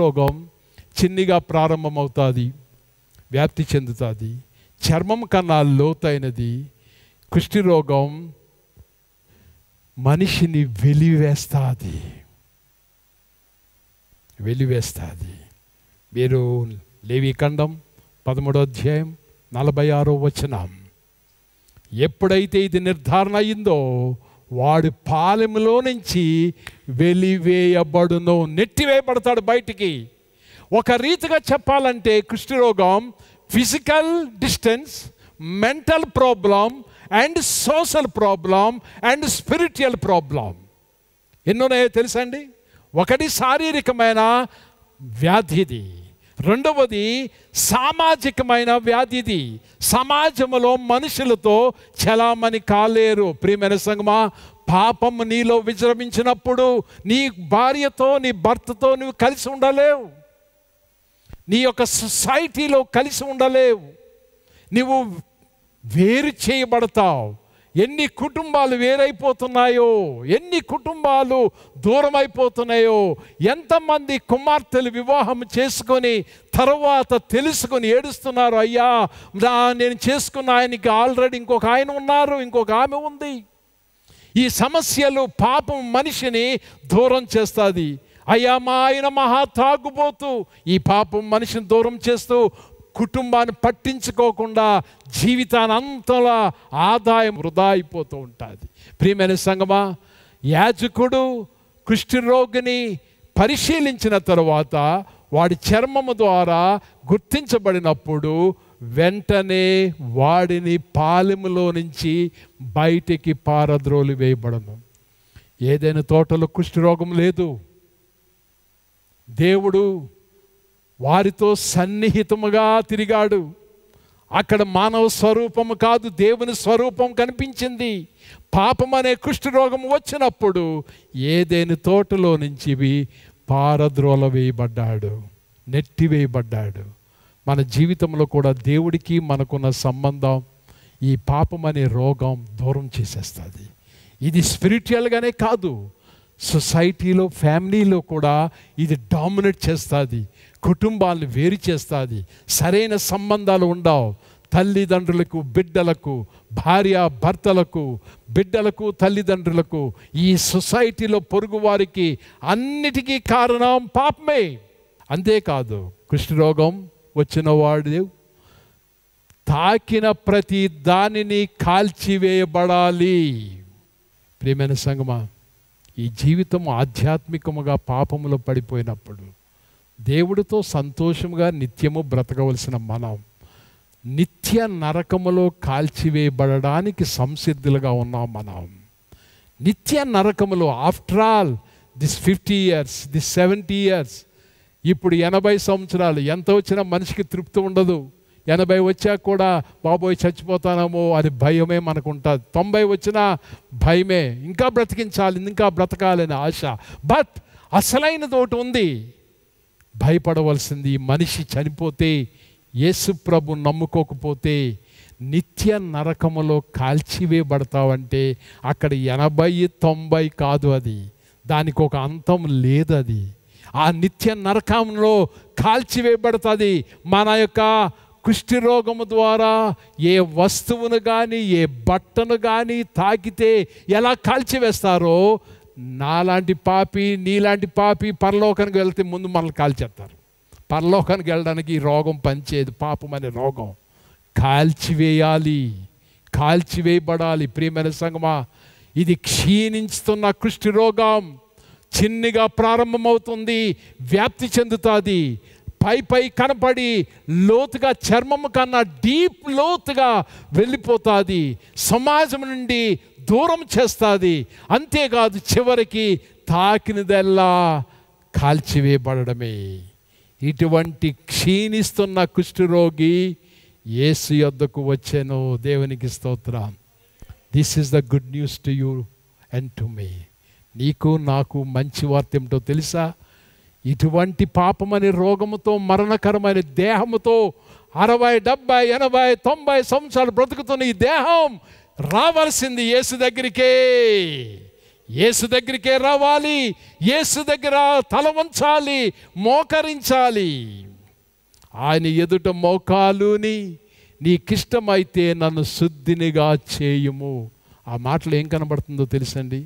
రోగం చిన్నిగా ప్రారంభమవుతుంది వ్యాప్తి చెందుతుంది చర్మం కన్నా లోతైనది రోగం మనిషిని వెలివేస్తుంది వెలివేస్తుంది మీరు లేవికండం పదమూడో అధ్యాయం నలభై ఆరో వచనం ఎప్పుడైతే ఇది నిర్ధారణ అయిందో వాడు పాలెములో నుంచి వెలివేయబడును నెట్టివేయబడతాడు బయటికి ఒక రీతిగా చెప్పాలంటే రోగం physical distance mental problem and social problem and spiritual problem ఎన్నోనే తెలుసండి ఒకటి శారీరకమైన వ్యాధిది రెండవది సామాజికమైన వ్యాధి ఇది సమాజంలో మనుషులతో చలామణి కాలేరు ప్రియమైన సంగమా పాపం నీలో విజృంభించినప్పుడు నీ భార్యతో నీ భర్తతో నువ్వు కలిసి ఉండలేవు నీ యొక్క సొసైటీలో కలిసి ఉండలేవు నువ్వు వేరు చేయబడతావు ఎన్ని కుటుంబాలు వేరైపోతున్నాయో ఎన్ని కుటుంబాలు దూరమైపోతున్నాయో ఎంతమంది కుమార్తెలు వివాహం చేసుకొని తర్వాత తెలుసుకొని ఏడుస్తున్నారు అయ్యా నేను చేసుకున్న ఆయనకి ఆల్రెడీ ఇంకొక ఆయన ఉన్నారు ఇంకొక ఆమె ఉంది ఈ సమస్యలు పాపం మనిషిని దూరం చేస్తుంది అయ్యా మా ఆయన మహా తాగుబోతూ ఈ పాపం మనిషిని దూరం చేస్తూ కుటుంబాన్ని పట్టించుకోకుండా జీవితానంతలా ఆదాయం వృధా అయిపోతూ ఉంటుంది ప్రియమైన సంగమా యాజకుడు కుష్ఠరోగిని పరిశీలించిన తరువాత వాడి చర్మము ద్వారా గుర్తించబడినప్పుడు వెంటనే వాడిని పాలెములో నుంచి బయటికి పారద్రోలు వేయబడను ఏదైనా తోటలో కుష్ఠరోగం లేదు దేవుడు వారితో సన్నిహితముగా తిరిగాడు అక్కడ మానవ స్వరూపము కాదు దేవుని స్వరూపం కనిపించింది పాపం అనే కుష్ఠరోగం వచ్చినప్పుడు ఏదేని తోటలో నుంచి పారద్రోల వేయబడ్డాడు నెట్టి వేయబడ్డాడు మన జీవితంలో కూడా దేవుడికి మనకున్న సంబంధం ఈ పాపం అనే రోగం దూరం చేసేస్తుంది ఇది స్పిరిచువల్గానే కాదు సొసైటీలో ఫ్యామిలీలో కూడా ఇది డామినేట్ చేస్తుంది కుటుంబాన్ని వేరు చేస్తుంది సరైన సంబంధాలు ఉండవు తల్లిదండ్రులకు బిడ్డలకు భార్య భర్తలకు బిడ్డలకు తల్లిదండ్రులకు ఈ సొసైటీలో పొరుగు వారికి అన్నిటికీ కారణం పాపమే అంతేకాదు వచ్చిన వాడు తాకిన ప్రతి దానిని కాల్చివేయబడాలి ప్రియమైన సంగమా ఈ జీవితం ఆధ్యాత్మికముగా పాపములో పడిపోయినప్పుడు దేవుడితో సంతోషంగా నిత్యము బ్రతకవలసిన మనం నిత్య నరకములో కాల్చివేయబడడానికి సంసిద్ధులుగా ఉన్నాం మనం నిత్య నరకములో after all this fifty years this seventy years ఇప్పుడు ఎనభై సంవత్సరాలు ఎంత వచ్చినా మనిషికి తృప్తి ఉండదు ఎనభై వచ్చాక కూడా బాబోయ్ చచ్చిపోతానేమో అది భయమే మనకు ఉంటుంది తొంభై వచ్చినా భయమే ఇంకా బ్రతికించాలి ఇంకా బ్రతకాలని ఆశ బట్ అసలైన తోటి ఉంది భయపడవలసింది మనిషి చనిపోతే యేసు ప్రభు నమ్ముకోకపోతే నిత్య నరకములో కాల్చివేయబడతావంటే అక్కడ ఎనభై తొంభై కాదు అది దానికి ఒక అంతం లేదు అది ఆ నిత్య నరకంలో కాల్చివేయబడుతుంది మన యొక్క రోగము ద్వారా ఏ వస్తువును కానీ ఏ బట్టను కానీ తాకితే ఎలా కాల్చివేస్తారో నాలాంటి పాపి నీలాంటి పాపి పరలోకానికి వెళ్తే ముందు మనల్ని కాల్చేస్తారు పరలోకానికి వెళ్ళడానికి ఈ రోగం పనిచేయదు పాపం అనే రోగం కాల్చివేయాలి కాల్చివేయబడాలి ప్రియమైన సంగమా ఇది క్షీణించుతున్న కృష్టి రోగం చిన్నగా ప్రారంభమవుతుంది వ్యాప్తి చెందుతుంది పై పై కనపడి లోతుగా చర్మం కన్నా డీప్ లోతుగా వెళ్ళిపోతుంది సమాజం నుండి దూరం చేస్తుంది అంతేకాదు చివరికి తాకినదెల్లా కాల్చివేయబడమే ఇటువంటి క్షీణిస్తున్న కుష్ఠరోగి ఏసు యొద్దకు వచ్చాను దేవునికి స్తోత్ర this is the good news to you and to me నీకు నాకు మంచి వార్త ఏమిటో తెలుసా ఇటువంటి పాపమని రోగముతో మరణకరమైన దేహముతో అరవై డెబ్బై ఎనభై తొంభై సంవత్సరాలు బ్రతుకుతున్న ఈ దేహం రావాల్సింది యేసు దగ్గరికే యేసు దగ్గరికే రావాలి యేసు దగ్గర తల వంచాలి మోకరించాలి ఆయన ఎదుట మోకాలుని నీకిష్టమైతే నన్ను శుద్ధినిగా చేయుము ఆ మాటలు ఏం కనబడుతుందో తెలుసండి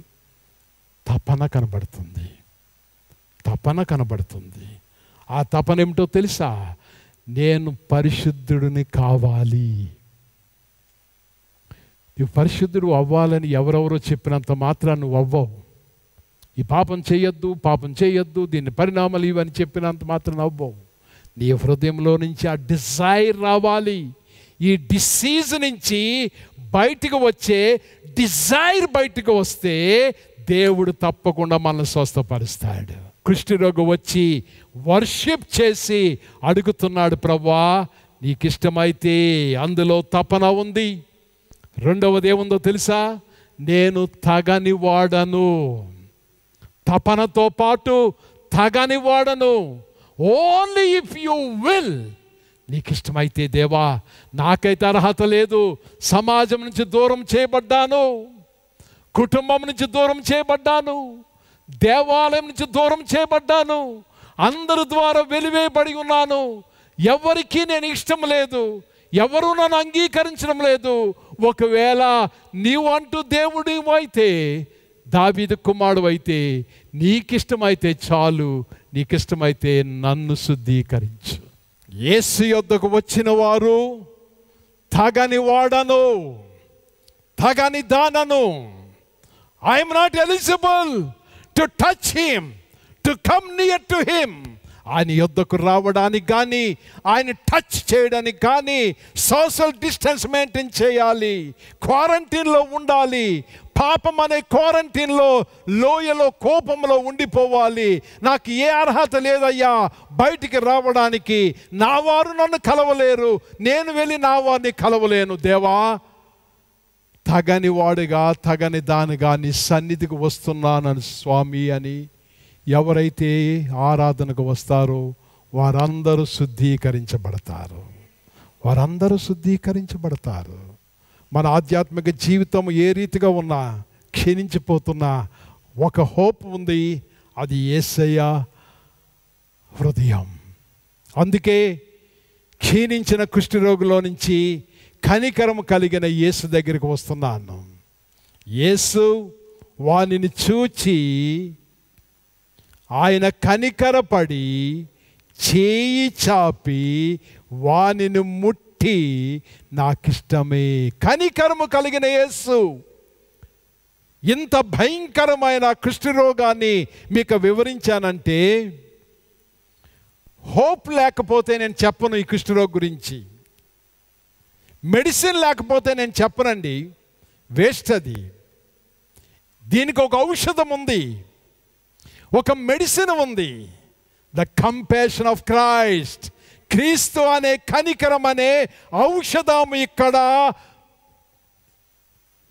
తపన కనబడుతుంది తపన కనబడుతుంది ఆ తపన ఏమిటో తెలుసా నేను పరిశుద్ధుడిని కావాలి నువ్వు పరిశుద్ధుడు అవ్వాలని ఎవరెవరో చెప్పినంత మాత్రం నువ్వు అవ్వవు ఈ పాపం చేయొద్దు పాపం చేయొద్దు దీన్ని పరిణామాలు ఇవని చెప్పినంత మాత్రం అవ్వవు నీ హృదయంలో నుంచి ఆ డిజైర్ రావాలి ఈ డిసీజ్ నుంచి బయటకు వచ్చే డిజైర్ బయటకు వస్తే దేవుడు తప్పకుండా మనల్ని స్వస్థపరుస్తాడు కృష్ణరోగు వచ్చి వర్షిప్ చేసి అడుగుతున్నాడు ప్రవ్వా నీకిష్టమైతే అందులో తపన ఉంది రెండవది ఏముందో తెలుసా నేను తగని వాడను తపనతో పాటు తగని వాడను ఓన్లీ ఇఫ్ యు విల్ నీకు ఇష్టమైతే దేవా నాకైతే అర్హత లేదు సమాజం నుంచి దూరం చేయబడ్డాను కుటుంబం నుంచి దూరం చేయబడ్డాను దేవాలయం నుంచి దూరం చేయబడ్డాను అందరి ద్వారా వెలివేయబడి ఉన్నాను ఎవరికీ నేను ఇష్టం లేదు ఎవరూ నన్ను అంగీకరించడం లేదు ఒకవేళ నీవు దేవుడు అయితే దావీదు కుమారుడు అయితే నీకిష్టమైతే చాలు నీకిష్టమైతే నన్ను శుద్ధీకరించు ఏసు యొద్దకు వచ్చిన వారు తగని వాడను తగని దానను I'm not eligible to touch him to come near to him ఆయన యుద్ధకు రావడానికి కానీ ఆయన టచ్ చేయడానికి కానీ సోషల్ డిస్టెన్స్ మెయింటైన్ చేయాలి క్వారంటైన్లో ఉండాలి పాపం అనే క్వారంటైన్లో లోయలో కోపంలో ఉండిపోవాలి నాకు ఏ అర్హత లేదయ్యా బయటికి రావడానికి నా వారు నన్ను కలవలేరు నేను వెళ్ళి నా వారిని కలవలేను దేవా తగని వాడుగా తగని దానిగా నీ సన్నిధికి వస్తున్నానని స్వామి అని ఎవరైతే ఆరాధనకు వస్తారో వారందరూ శుద్ధీకరించబడతారు వారందరూ శుద్ధీకరించబడతారు మన ఆధ్యాత్మిక జీవితం ఏ రీతిగా ఉన్నా క్షీణించిపోతున్నా ఒక హోప్ ఉంది అది ఏసయ్య హృదయం అందుకే క్షీణించిన కుష్ఠరోగిలో నుంచి కనికరం కలిగిన యేసు దగ్గరికి వస్తున్నాను యేసు వానిని చూచి ఆయన కనికరపడి చేయి చాపి వానిని ముట్టి నాకిష్టమే కనికరము కలిగిన యేసు ఇంత భయంకరమైన రోగాన్ని మీకు వివరించానంటే హోప్ లేకపోతే నేను చెప్పను ఈ రోగ గురించి మెడిసిన్ లేకపోతే నేను చెప్పనండి వేస్ట్ అది దీనికి ఒక ఔషధం ఉంది ఒక మెడిసిన్ ఉంది ద కంపాషన్ ఆఫ్ క్రైస్ట్ క్రీస్తు అనే కనికరం అనే ఔషధం ఇక్కడ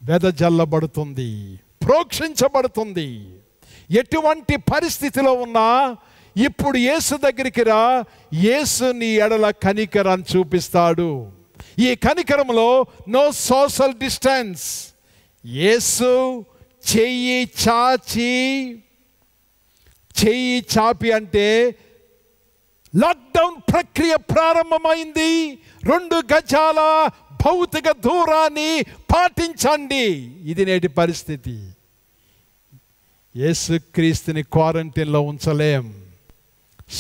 వెదజల్లబడుతుంది ప్రోక్షించబడుతుంది ఎటువంటి పరిస్థితిలో ఉన్నా ఇప్పుడు యేసు దగ్గరికి రా యేసు నీ ఎడల కనికరం చూపిస్తాడు ఈ కనికరంలో నో సోషల్ డిస్టెన్స్ యేసు చెయ్యి చాచి చేయి చాపి అంటే లాక్డౌన్ ప్రక్రియ ప్రారంభమైంది రెండు గజాల భౌతిక దూరాన్ని పాటించండి ఇది నేటి పరిస్థితి యేసుక్రీస్తుని క్వారంటైన్లో ఉంచలేం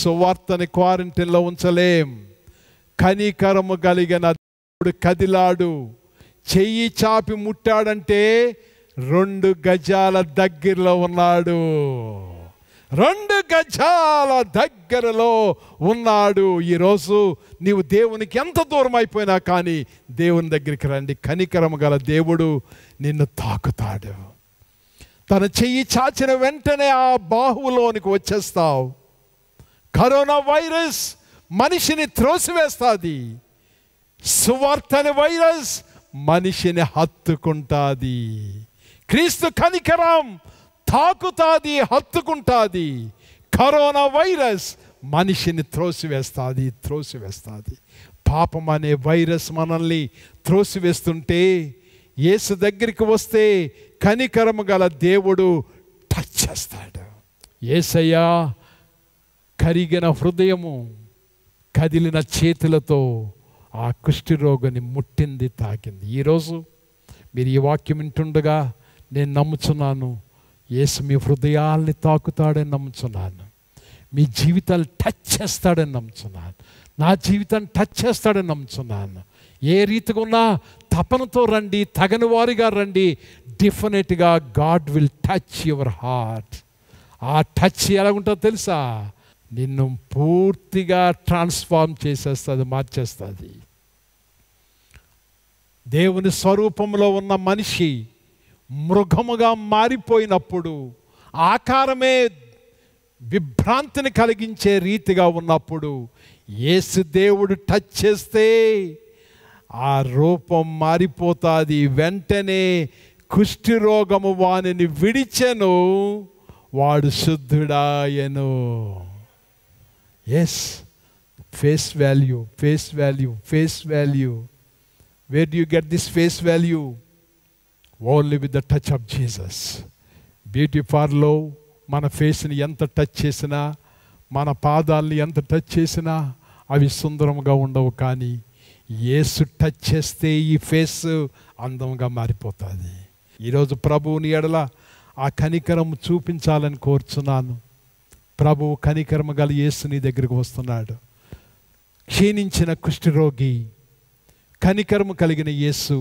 సువార్తని క్వారంటైన్లో ఉంచలేం కనికరము కలిగిన దేవుడు కదిలాడు చెయ్యి చాపి ముట్టాడంటే రెండు గజాల దగ్గరలో ఉన్నాడు రెండు గజాల దగ్గరలో ఉన్నాడు ఈరోజు నీవు దేవునికి ఎంత దూరం అయిపోయినా కానీ దేవుని దగ్గరికి రండి కనికరం గల దేవుడు నిన్ను తాకుతాడు తన చెయ్యి చాచిన వెంటనే ఆ బాహువులోనికి వచ్చేస్తావు కరోనా వైరస్ మనిషిని త్రోసివేస్తుంది సువార్తని వైరస్ మనిషిని హత్తుకుంటుంది క్రీస్తు కనికరం తాకుతాది హత్తుకుంటాది కరోనా వైరస్ మనిషిని త్రోసివేస్తుంది త్రోసివేస్తుంది పాపం అనే వైరస్ మనల్ని త్రోసివేస్తుంటే యేసు దగ్గరికి వస్తే కనికరము గల దేవుడు టచ్ చేస్తాడు ఏసయ్యా కరిగిన హృదయము కదిలిన చేతులతో ఆ కుష్ఠిరోగిని ముట్టింది తాకింది ఈరోజు మీరు ఈ వాక్యం వింటుండగా నేను నమ్ముచున్నాను యేసు మీ హృదయాల్ని తాకుతాడని నమ్ముచున్నాను మీ జీవితాలు టచ్ చేస్తాడని నమ్ముచున్నాను నా జీవితాన్ని టచ్ చేస్తాడని నమ్ముచున్నాను ఏ రీతిగా ఉన్నా తపనతో రండి తగని వారిగా రండి డెఫినెట్గా God will touch your heart ఆ టచ్ ఎలా ఉంటుందో తెలుసా నిన్ను పూర్తిగా ట్రాన్స్ఫార్మ్ చేసేస్తుంది మార్చేస్తుంది దేవుని స్వరూపంలో ఉన్న మనిషి మృగముగా మారిపోయినప్పుడు ఆకారమే విభ్రాంతిని కలిగించే రీతిగా ఉన్నప్పుడు ఏసు దేవుడు టచ్ చేస్తే ఆ రూపం మారిపోతుంది వెంటనే కుష్ఠిరోగము వానిని విడిచెను వాడు శుద్ధుడాయను yes face value face value face value where you get this face value only with the touch of Jesus beauty పార్లో మన ఫేస్ని ఎంత టచ్ చేసినా మన పాదాలని ఎంత టచ్ చేసినా అవి సుందరంగా ఉండవు కానీ ఏసు టచ్ చేస్తే ఈ ఫేస్ అందంగా మారిపోతుంది ఈరోజు ప్రభువుని ఎడల ఆ కనికరం చూపించాలని కోరుచున్నాను ప్రభువు కనికరము గల యేసుని నీ దగ్గరికి వస్తున్నాడు క్షీణించిన కుష్ఠరోగి కనికరము కలిగిన యేసు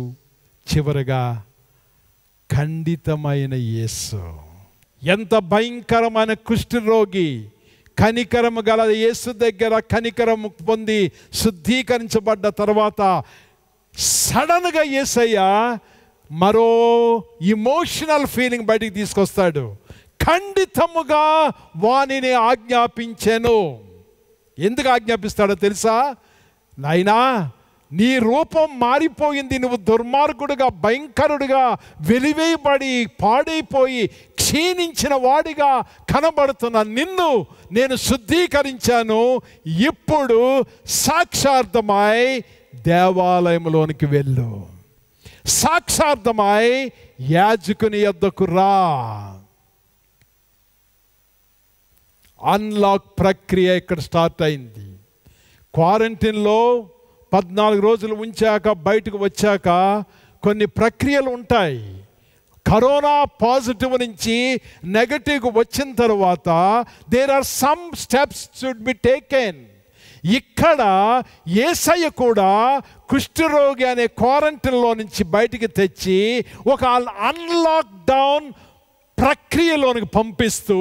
చివరిగా ఖండితమైన యేసు ఎంత భయంకరమైన కుష్ఠరోగి కనికరము గల యేసు దగ్గర కనికరము పొంది శుద్ధీకరించబడ్డ తర్వాత సడన్గా ఏసయ్య మరో ఇమోషనల్ ఫీలింగ్ బయటికి తీసుకొస్తాడు ఖండితముగా వాణిని ఆజ్ఞాపించాను ఎందుకు ఆజ్ఞాపిస్తాడో తెలుసా నాయనా నీ రూపం మారిపోయింది నువ్వు దుర్మార్గుడుగా భయంకరుడుగా వెలివేయబడి పాడైపోయి క్షీణించిన వాడిగా కనబడుతున్న నిన్ను నేను శుద్ధీకరించాను ఇప్పుడు సాక్షార్థమై దేవాలయంలోనికి వెళ్ళు సాక్షార్థమై యాజకుని యొద్దకు రా అన్లాక్ ప్రక్రియ ఇక్కడ స్టార్ట్ అయింది క్వారంటైన్లో పద్నాలుగు రోజులు ఉంచాక బయటకు వచ్చాక కొన్ని ప్రక్రియలు ఉంటాయి కరోనా పాజిటివ్ నుంచి నెగటివ్కి వచ్చిన తర్వాత there are some steps should be taken ఇక్కడ ఏసయ్య కూడా కుష్ఠరోగి అనే క్వారంటైన్లో నుంచి బయటికి తెచ్చి ఒక అన్లాక్ డౌన్ ప్రక్రియలోనికి పంపిస్తూ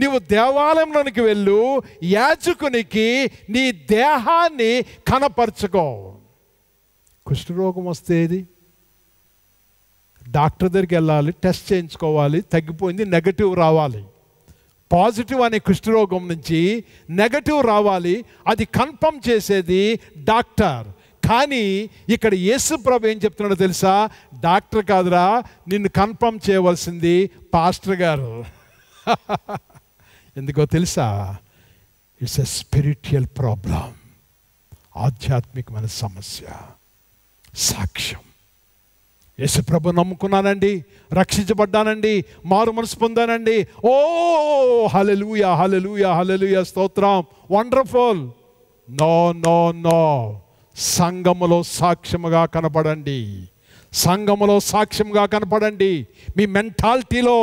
నీవు దేవాలయంలోనికి వెళ్ళు యాజకునికి నీ దేహాన్ని కనపరచుకో కుష్ఠరోగం వస్తే డాక్టర్ దగ్గరికి వెళ్ళాలి టెస్ట్ చేయించుకోవాలి తగ్గిపోయింది నెగటివ్ రావాలి పాజిటివ్ అనే కుష్ఠరోగం నుంచి నెగటివ్ రావాలి అది కన్ఫర్మ్ చేసేది డాక్టర్ కానీ ఇక్కడ యేసు ప్రభు ఏం చెప్తున్నాడో తెలుసా డాక్టర్ కాదురా నిన్ను కన్ఫర్మ్ చేయవలసింది పాస్టర్ గారు ఎందుకో తెలుసా ఇట్స్ ఎ స్పిరిచువల్ ప్రాబ్లం ఆధ్యాత్మికమైన సమస్య సాక్ష్యం యశప్రభు నమ్ముకున్నానండి రక్షించబడ్డానండి మారు మనసు పొందానండి ఓ హలెలుయా హలెలుయా హలెలుయా స్తోత్రం వండర్ఫుల్ నో నో నో సంగములో సాక్ష్యముగా కనపడండి సంఘములో సాక్ష్యంగా కనపడండి మీ మెంటాలిటీలో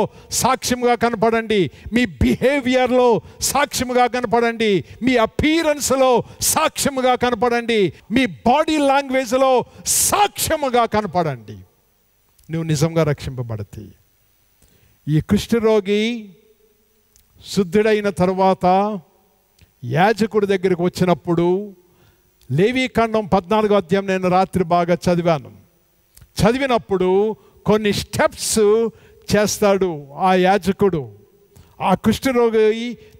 సాక్ష్యంగా కనపడండి మీ బిహేవియర్లో సాక్ష్యముగా కనపడండి మీ అపీరెన్స్లో సాక్ష్యముగా కనపడండి మీ బాడీ లాంగ్వేజ్లో సాక్ష్యముగా కనపడండి నువ్వు నిజంగా రక్షింపబడతాయి ఈ కుష్ఠరోగి శుద్ధుడైన తర్వాత యాజకుడి దగ్గరికి వచ్చినప్పుడు లేవీకాండం పద్నాలుగో అధ్యాయం నేను రాత్రి బాగా చదివాను చదివినప్పుడు కొన్ని స్టెప్స్ చేస్తాడు ఆ యాజకుడు ఆ కుష్ఠరోగి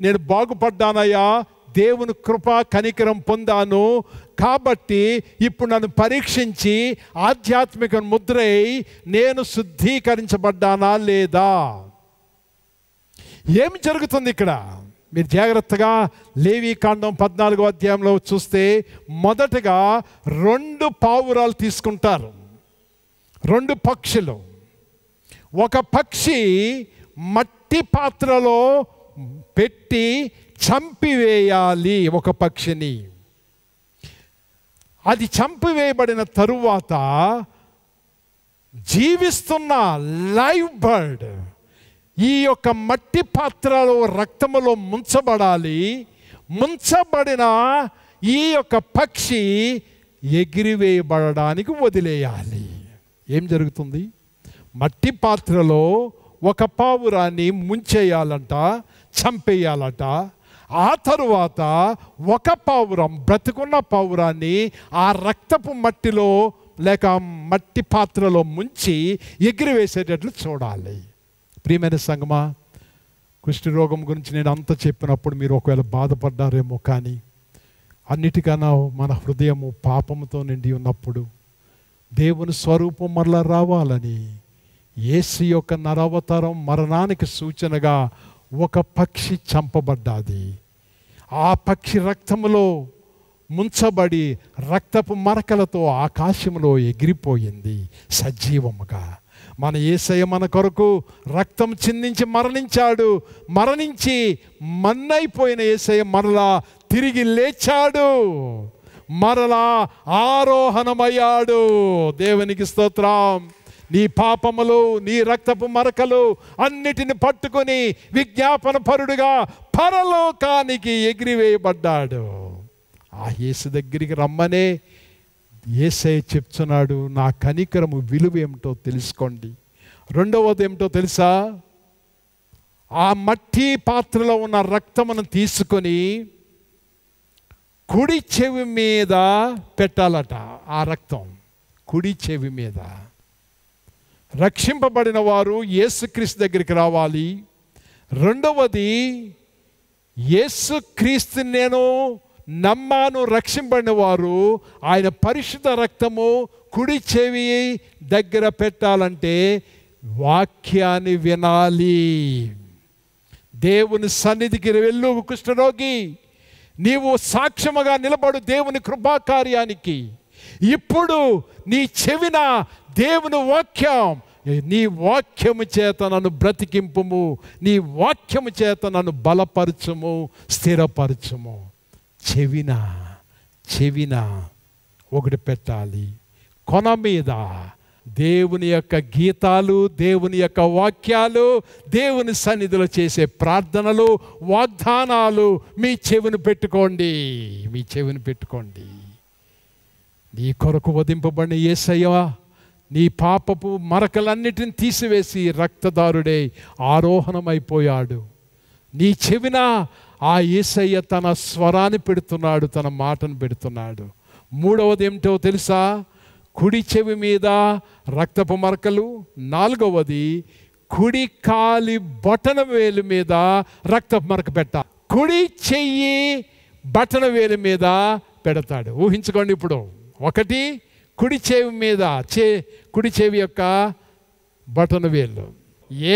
నేను బాగుపడ్డానయ్యా దేవుని కృప కనికరం పొందాను కాబట్టి ఇప్పుడు నన్ను పరీక్షించి ఆధ్యాత్మిక ముద్రై నేను శుద్ధీకరించబడ్డానా లేదా ఏమి జరుగుతుంది ఇక్కడ మీరు జాగ్రత్తగా లేవీ కాండం పద్నాలుగో అధ్యాయంలో చూస్తే మొదటగా రెండు పావురాలు తీసుకుంటారు రెండు పక్షులు ఒక పక్షి మట్టి పాత్రలో పెట్టి చంపివేయాలి ఒక పక్షిని అది చంపివేయబడిన తరువాత జీవిస్తున్న లైవ్ బర్డ్ ఈ యొక్క మట్టి పాత్రలో రక్తములో ముంచబడాలి ముంచబడిన ఈ యొక్క పక్షి ఎగిరివేయబడడానికి వదిలేయాలి ఏం జరుగుతుంది మట్టి పాత్రలో ఒక పావురాన్ని ముంచేయాలంట చంపేయాలట ఆ తరువాత ఒక పావురం బ్రతికున్న పావురాన్ని ఆ రక్తపు మట్టిలో లేక మట్టి పాత్రలో ముంచి ఎగిరివేసేటట్లు చూడాలి ప్రియమైన సంగమా రోగం గురించి నేను అంత చెప్పినప్పుడు మీరు ఒకవేళ బాధపడ్డారేమో కానీ అన్నిటికన్నా మన హృదయము పాపముతో నిండి ఉన్నప్పుడు దేవుని స్వరూపం మరలా రావాలని ఏసు యొక్క నరవతరం మరణానికి సూచనగా ఒక పక్షి చంపబడ్డాది ఆ పక్షి రక్తములో ముంచబడి రక్తపు మరకలతో ఆకాశంలో ఎగిరిపోయింది సజీవముగా మన ఏసయ్య మన కొరకు రక్తం చిందించి మరణించాడు మరణించి మన్నైపోయిన ఏసయ్య మరలా తిరిగి లేచాడు మరలా ఆరోహణమయ్యాడు దేవునికి స్తోత్రం నీ పాపములు నీ రక్తపు మరకలు అన్నిటిని పట్టుకుని విజ్ఞాపన పరుడుగా పరలోకానికి ఎగిరివేయబడ్డాడు ఆ యేసు దగ్గరికి రమ్మనే ఏసై చెప్తున్నాడు నా కనికరము విలువ ఏమిటో తెలుసుకోండి రెండవది ఏమిటో తెలుసా ఆ మట్టి పాత్రలో ఉన్న రక్తమును తీసుకొని కుడి చెవి మీద పెట్టాలట ఆ రక్తం కుడి చెవి మీద రక్షింపబడిన వారు యేసుక్రీస్తు దగ్గరికి రావాలి రెండవది యేసుక్రీస్తు నేను నమ్మాను రక్షింపడిన వారు ఆయన పరిశుద్ధ రక్తము కుడి చెవి దగ్గర పెట్టాలంటే వాక్యాన్ని వినాలి దేవుని సన్నిధికి వెళ్ళు కుష్ఠరోగి నీవు సాక్ష్యముగా నిలబడు దేవుని కృపాకార్యానికి ఇప్పుడు నీ చెవిన దేవుని వాక్యం నీ వాక్యము చేత నన్ను బ్రతికింపుము నీ వాక్యము చేత నన్ను బలపరచము స్థిరపరచము చెవిన చెవిన ఒకటి పెట్టాలి కొన మీద దేవుని యొక్క గీతాలు దేవుని యొక్క వాక్యాలు దేవుని సన్నిధిలో చేసే ప్రార్థనలు వాగ్దానాలు మీ చెవిని పెట్టుకోండి మీ చెవిని పెట్టుకోండి నీ కొరకు వధింపబడిన ఏసయ్యా నీ పాపపు మరకలన్నిటిని తీసివేసి రక్తదారుడే ఆరోహణమైపోయాడు నీ చెవిన ఆ ఏసయ్య తన స్వరాన్ని పెడుతున్నాడు తన మాటను పెడుతున్నాడు మూడవది ఏమిటో తెలుసా కుడి చెవి మీద రక్తపు మరకలు నాలుగవది కుడి కాలి బటన వేలు మీద రక్తపు మరక పెట్ట కుడి చెయ్యి బటన వేలు మీద పెడతాడు ఊహించుకోండి ఇప్పుడు ఒకటి కుడి చెవి మీద చే కుడి చెవి యొక్క బటన వేలు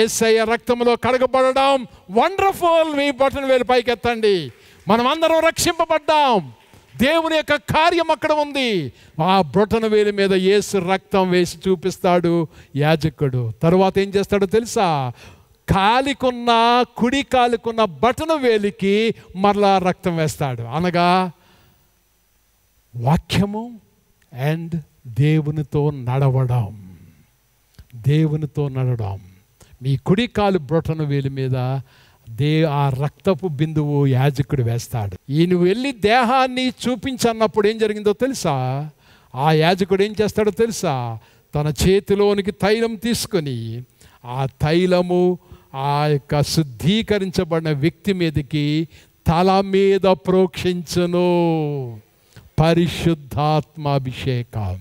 ఏసయ రక్తంలో కడగబడడం వండర్ఫుల్ మీ బటన్ వేలు పైకెత్తండి మనం అందరం రక్షింపబడ్డాం దేవుని యొక్క కార్యం అక్కడ ఉంది ఆ బ్రొటన వేలి మీద ఏసు రక్తం వేసి చూపిస్తాడు యాజకుడు తర్వాత ఏం చేస్తాడో తెలుసా కాలికున్న కుడి కాలికున్న బటన వేలికి మరలా రక్తం వేస్తాడు అనగా వాక్యము అండ్ దేవునితో నడవడం దేవునితో నడవడం మీ కుడి కాలు బ్రొటన వేలి మీద దే ఆ రక్తపు బిందువు యాజకుడు వేస్తాడు ఈయన వెళ్ళి దేహాన్ని చూపించన్నప్పుడు ఏం జరిగిందో తెలుసా ఆ యాజకుడు ఏం చేస్తాడో తెలుసా తన చేతిలోనికి తైలం తీసుకొని ఆ తైలము ఆ యొక్క శుద్ధీకరించబడిన వ్యక్తి మీదకి తల మీద ప్రోక్షించను పరిశుద్ధాత్మాభిషేకం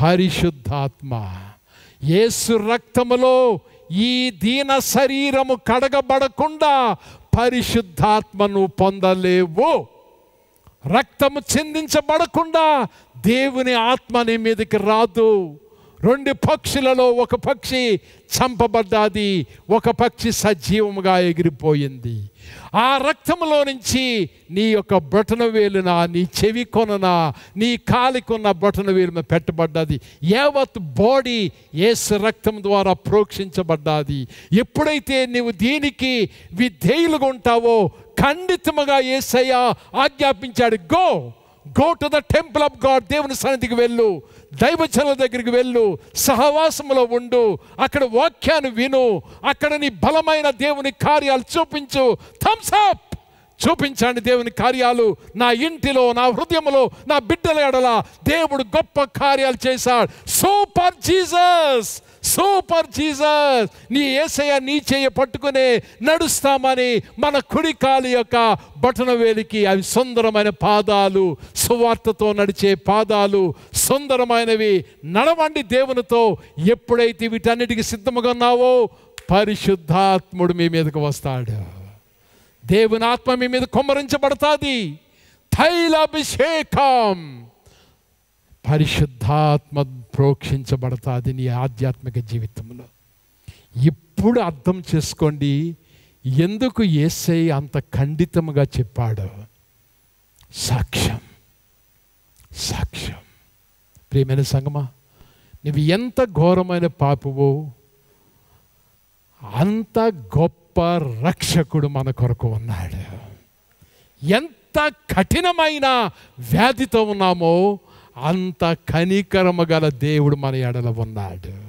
పరిశుద్ధాత్మ యేసు రక్తములో ఈ దీన శరీరము కడగబడకుండా పరిశుద్ధాత్మను పొందలేవు రక్తము చెందించబడకుండా దేవుని ఆత్మ నీ మీదకి రాదు రెండు పక్షులలో ఒక పక్షి చంపబడ్డాది ఒక పక్షి సజీవముగా ఎగిరిపోయింది ఆ రక్తంలో నుంచి నీ యొక్క బటన వేలున నీ చెవి కొనన నీ కాలికున్న బటన వేలున పెట్టబడ్డది యావత్ బాడీ ఏసు రక్తం ద్వారా ప్రోక్షించబడ్డది ఎప్పుడైతే నువ్వు దీనికి విధేయులుగా ఉంటావో ఖండితముగా ఏసయ్య ఆజ్ఞాపించాడు go go to the temple of God దేవుని సన్నిధికి వెళ్ళు దైవజనుల దగ్గరికి వెళ్ళు సహవాసంలో ఉండు అక్కడ వాక్యాన్ని విను అక్కడ నీ బలమైన దేవుని కార్యాలు చూపించు థమ్స్ అప్ చూపించండి దేవుని కార్యాలు నా ఇంటిలో నా హృదయంలో నా బిడ్డల ఎడల దేవుడు గొప్ప కార్యాలు చేశాడు సూపర్ జీసస్ సూపర్ జీసస్ నీ ఏసయ నీ చేయ పట్టుకునే నడుస్తామని మన కుడికాలు యొక్క వేలికి అవి సుందరమైన పాదాలు సువార్తతో నడిచే పాదాలు సుందరమైనవి నడవండి దేవునితో ఎప్పుడైతే వీటన్నిటికీ సిద్ధముగా ఉన్నావో పరిశుద్ధాత్ముడు మీ మీదకు వస్తాడు దేవుని ఆత్మ మీ మీద కొమ్మరించబడతాది తైలాభిషేకం పరిశుద్ధాత్మ ప్రోక్షించబడతాది నీ ఆధ్యాత్మిక జీవితంలో ఇప్పుడు అర్థం చేసుకోండి ఎందుకు ఏసై అంత ఖండితంగా చెప్పాడు సాక్ష్యం సాక్ష్యం ప్రియమైన సంగమా నువ్వు ఎంత ఘోరమైన పాపువో అంత గొప్ప గొప్ప రక్షకుడు మన కొరకు ఉన్నాడు ఎంత కఠినమైన వ్యాధితో ఉన్నామో అంత కనికరమ గల దేవుడు మన ఎడల ఉన్నాడు